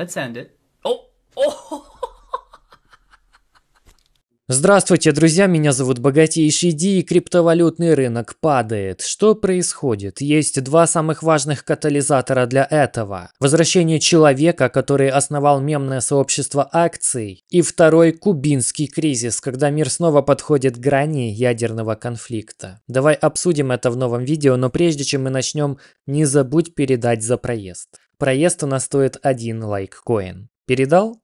Let's end it. Oh! Oh! Здравствуйте, друзья, меня зовут Богатейший Ди, и криптовалютный рынок падает. Что происходит? Есть два самых важных катализатора для этого. Возвращение человека, который основал мемное сообщество акций, и второй – кубинский кризис, когда мир снова подходит к грани ядерного конфликта. Давай обсудим это в новом видео, но прежде чем мы начнем, не забудь передать за проезд. Проезд у нас стоит один лайк коин. Передал?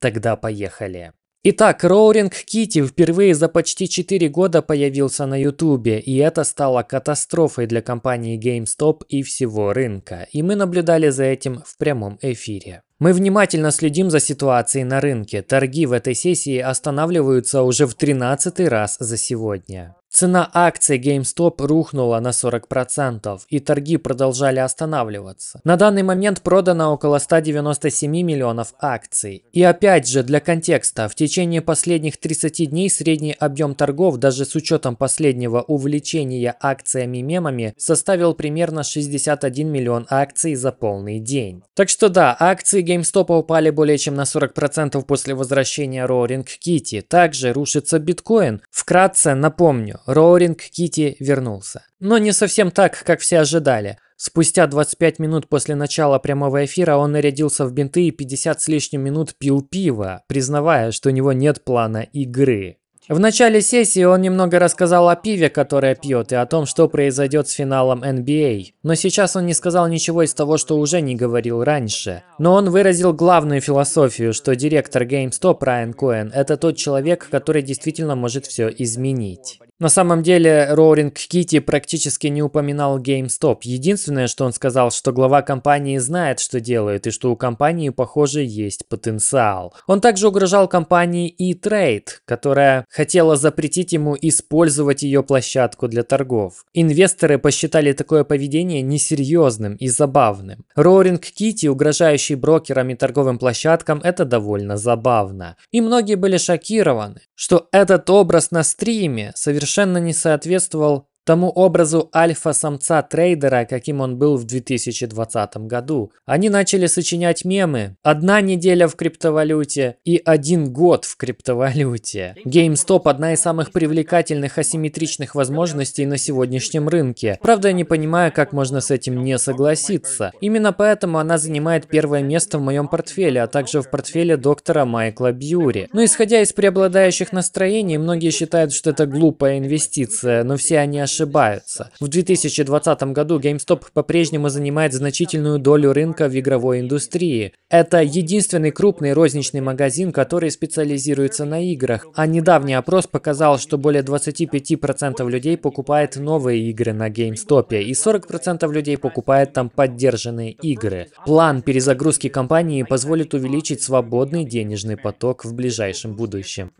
Тогда поехали. Итак, Роуринг Кити впервые за почти 4 года появился на Ютубе, и это стало катастрофой для компании GameStop и всего рынка, и мы наблюдали за этим в прямом эфире. Мы внимательно следим за ситуацией на рынке, торги в этой сессии останавливаются уже в 13 раз за сегодня. Цена акций GameStop рухнула на 40%, и торги продолжали останавливаться. На данный момент продано около 197 миллионов акций. И опять же, для контекста, в течение последних 30 дней средний объем торгов, даже с учетом последнего увлечения акциями-мемами, составил примерно 61 миллион акций за полный день. Так что да, акции GameStop упали более чем на 40% после возвращения Roaring Kitty. Также рушится биткоин. Вкратце напомню, Роуринг Кити вернулся. Но не совсем так, как все ожидали. Спустя 25 минут после начала прямого эфира он нарядился в бинты и 50 с лишним минут пил пиво, признавая, что у него нет плана игры. В начале сессии он немного рассказал о пиве, которое пьет, и о том, что произойдет с финалом NBA. А. Но сейчас он не сказал ничего из того, что уже не говорил раньше. Но он выразил главную философию, что директор GameStop Райан Коэн – это тот человек, который действительно может все изменить. На самом деле, Роуринг Кити практически не упоминал GameStop. Единственное, что он сказал, что глава компании знает, что делает, и что у компании, похоже, есть потенциал. Он также угрожал компании E-Trade, которая хотела запретить ему использовать ее площадку для торгов. Инвесторы посчитали такое поведение несерьезным и забавным. Роуринг Кити, угрожающий брокерам и торговым площадкам, это довольно забавно. И многие были шокированы, что этот образ на стриме совершенно совершенно не соответствовал тому образу альфа-самца-трейдера, каким он был в 2020 году. Они начали сочинять мемы. Одна неделя в криптовалюте и один год в криптовалюте. GameStop – одна из самых привлекательных асимметричных возможностей на сегодняшнем рынке. Правда, я не понимаю, как можно с этим не согласиться. Именно поэтому она занимает первое место в моем портфеле, а также в портфеле доктора Майкла Бьюри. Но исходя из преобладающих настроений, многие считают, что это глупая инвестиция, но все они ошибаются ошибаются. В 2020 году GameStop по-прежнему занимает значительную долю рынка в игровой индустрии. Это единственный крупный розничный магазин, который специализируется на играх, а недавний опрос показал, что более 25% людей покупает новые игры на GameStop, и 40% людей покупает там поддержанные игры. План перезагрузки компании позволит увеличить свободный денежный поток в ближайшем будущем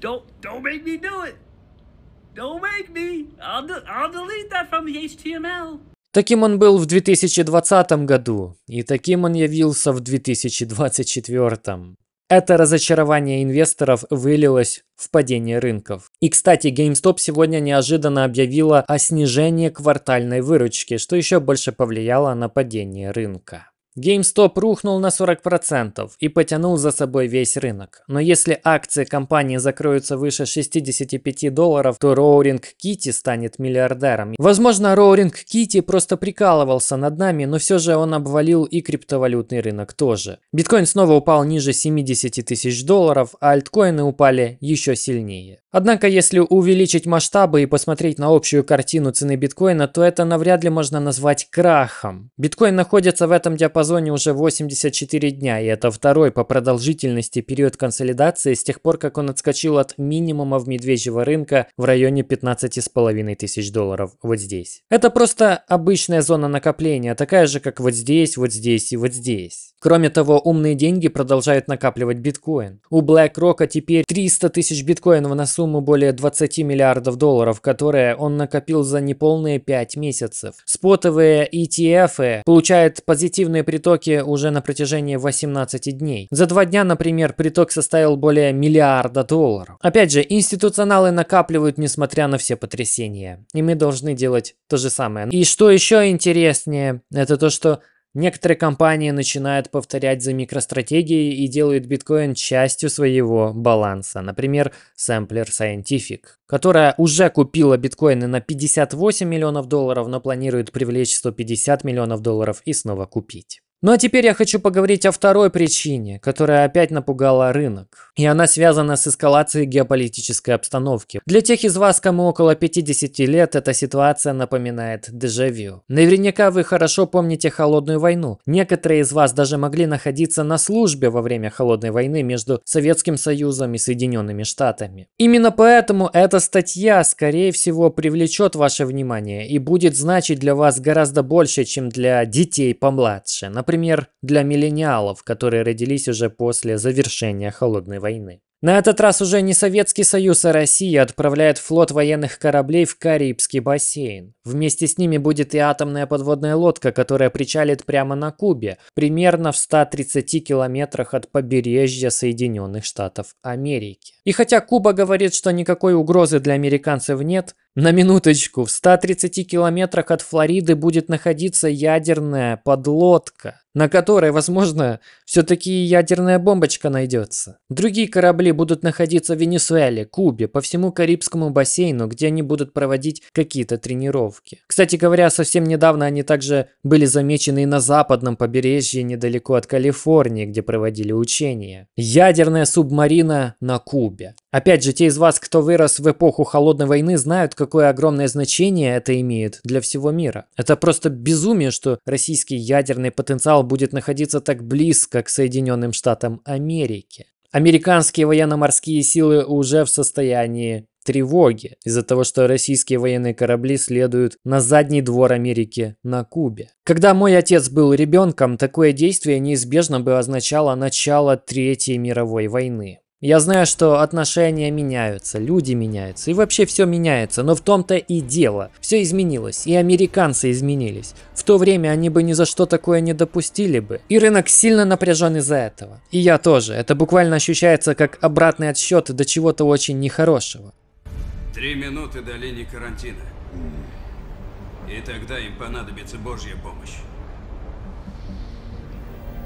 don't don't make me do it. Don't make me. I'll, I'll delete that from the HTML. Таким он был в 2020 году, и таким он явился в 2024. Это разочарование инвесторов вылилось в падение рынков. И, кстати, GameStop сегодня неожиданно объявила о снижении квартальной выручки, что еще больше повлияло на падение рынка. GameStop рухнул на 40% и потянул за собой весь рынок. Но если акции компании закроются выше 65 долларов, то Роуринг Кити станет миллиардером. Возможно, Роуринг Кити просто прикалывался над нами, но все же он обвалил и криптовалютный рынок тоже. Биткоин снова упал ниже 70 тысяч долларов, а альткоины упали еще сильнее. Однако, если увеличить масштабы и посмотреть на общую картину цены биткоина, то это навряд ли можно назвать крахом. Биткоин находится в этом диапазоне уже 84 дня, и это второй по продолжительности период консолидации с тех пор, как он отскочил от минимума в медвежьего рынка в районе 15,5 тысяч долларов вот здесь. Это просто обычная зона накопления, такая же, как вот здесь, вот здесь и вот здесь. Кроме того, умные деньги продолжают накапливать биткоин. У BlackRock а теперь 300 тысяч биткоинов на сумму сумму более 20 миллиардов долларов, которые он накопил за неполные 5 месяцев. Спотовые ETF получают позитивные притоки уже на протяжении 18 дней. За два дня, например, приток составил более миллиарда долларов. Опять же, институционалы накапливают, несмотря на все потрясения. И мы должны делать то же самое. И что еще интереснее, это то, что Некоторые компании начинают повторять за микростратегией и делают биткоин частью своего баланса. Например, Sampler Scientific, которая уже купила биткоины на 58 миллионов долларов, но планирует привлечь 150 миллионов долларов и снова купить. Ну а теперь я хочу поговорить о второй причине, которая опять напугала рынок. И она связана с эскалацией геополитической обстановки. Для тех из вас, кому около 50 лет, эта ситуация напоминает дежавю. Наверняка вы хорошо помните Холодную войну. Некоторые из вас даже могли находиться на службе во время Холодной войны между Советским Союзом и Соединенными Штатами. Именно поэтому эта статья, скорее всего, привлечет ваше внимание и будет значить для вас гораздо больше, чем для детей помладше. Например, для миллениалов, которые родились уже после завершения Холодной войны. На этот раз уже не Советский Союз, а Россия отправляет флот военных кораблей в Карибский бассейн. Вместе с ними будет и атомная подводная лодка, которая причалит прямо на Кубе, примерно в 130 километрах от побережья Соединенных Штатов Америки. И хотя Куба говорит, что никакой угрозы для американцев нет, на минуточку, в 130 километрах от Флориды будет находиться ядерная подлодка, на которой, возможно, все-таки ядерная бомбочка найдется. Другие корабли будут находиться в Венесуэле, Кубе, по всему Карибскому бассейну, где они будут проводить какие-то тренировки. Кстати говоря, совсем недавно они также были замечены и на западном побережье недалеко от Калифорнии, где проводили учения. Ядерная субмарина на Кубе. Опять же, те из вас, кто вырос в эпоху холодной войны, знают, какое огромное значение это имеет для всего мира. Это просто безумие, что российский ядерный потенциал будет находиться так близко к Соединенным Штатам Америки. Американские военно-морские силы уже в состоянии тревоги из-за того, что российские военные корабли следуют на задний двор Америки на Кубе. Когда мой отец был ребенком, такое действие неизбежно бы означало начало Третьей мировой войны. Я знаю, что отношения меняются, люди меняются, и вообще все меняется, но в том-то и дело. Все изменилось, и американцы изменились. В то время они бы ни за что такое не допустили бы. И рынок сильно напряжен из-за этого. И я тоже. Это буквально ощущается как обратный отсчет до чего-то очень нехорошего. Три минуты до линии карантина. И тогда им понадобится божья помощь.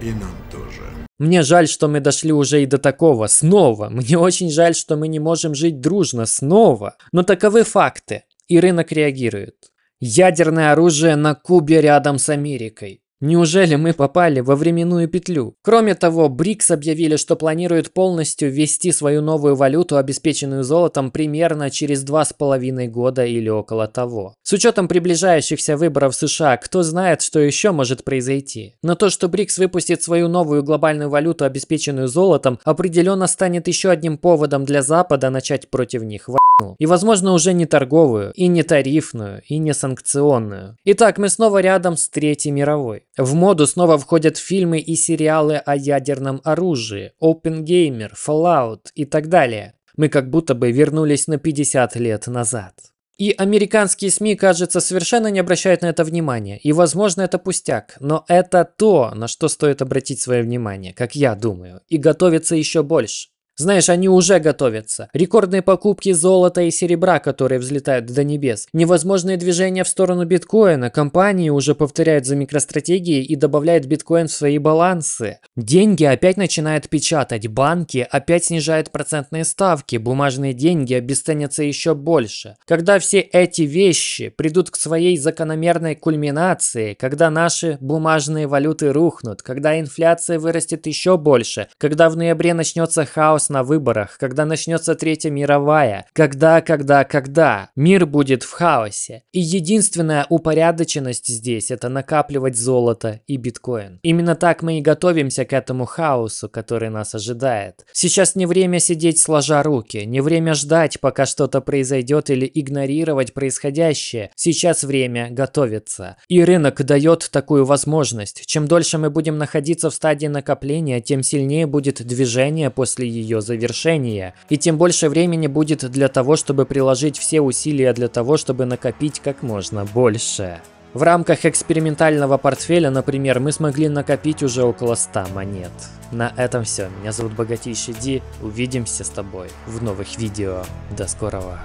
И нам тоже. Мне жаль, что мы дошли уже и до такого. Снова. Мне очень жаль, что мы не можем жить дружно. Снова. Но таковы факты. И рынок реагирует. Ядерное оружие на Кубе рядом с Америкой. Неужели мы попали во временную петлю? Кроме того, БРИКС объявили, что планируют полностью ввести свою новую валюту, обеспеченную золотом, примерно через два с половиной года или около того. С учетом приближающихся выборов в США, кто знает, что еще может произойти. Но то, что БРИКС выпустит свою новую глобальную валюту, обеспеченную золотом, определенно станет еще одним поводом для Запада начать против них войну. И, возможно, уже не торговую, и не тарифную, и не санкционную. Итак, мы снова рядом с Третьей мировой. В моду снова входят фильмы и сериалы о ядерном оружии, Open OpenGamer, Fallout и так далее. Мы как будто бы вернулись на 50 лет назад. И американские СМИ, кажется, совершенно не обращают на это внимания. И, возможно, это пустяк, но это то, на что стоит обратить свое внимание, как я думаю, и готовиться еще больше. Знаешь, они уже готовятся. Рекордные покупки золота и серебра, которые взлетают до небес. Невозможные движения в сторону биткоина. Компании уже повторяют за микростратегией и добавляют биткоин в свои балансы. Деньги опять начинают печатать. Банки опять снижают процентные ставки. Бумажные деньги обесценятся еще больше. Когда все эти вещи придут к своей закономерной кульминации, когда наши бумажные валюты рухнут, когда инфляция вырастет еще больше, когда в ноябре начнется хаос на выборах, когда начнется Третья мировая, когда, когда, когда. Мир будет в хаосе. И единственная упорядоченность здесь – это накапливать золото и биткоин. Именно так мы и готовимся к этому хаосу, который нас ожидает. Сейчас не время сидеть сложа руки, не время ждать, пока что-то произойдет или игнорировать происходящее. Сейчас время готовиться. И рынок дает такую возможность. Чем дольше мы будем находиться в стадии накопления, тем сильнее будет движение после ее ее завершения, и тем больше времени будет для того, чтобы приложить все усилия для того, чтобы накопить как можно больше. В рамках экспериментального портфеля, например, мы смогли накопить уже около 100 монет. На этом все. Меня зовут Богатейший Ди. Увидимся с тобой в новых видео. До скорого.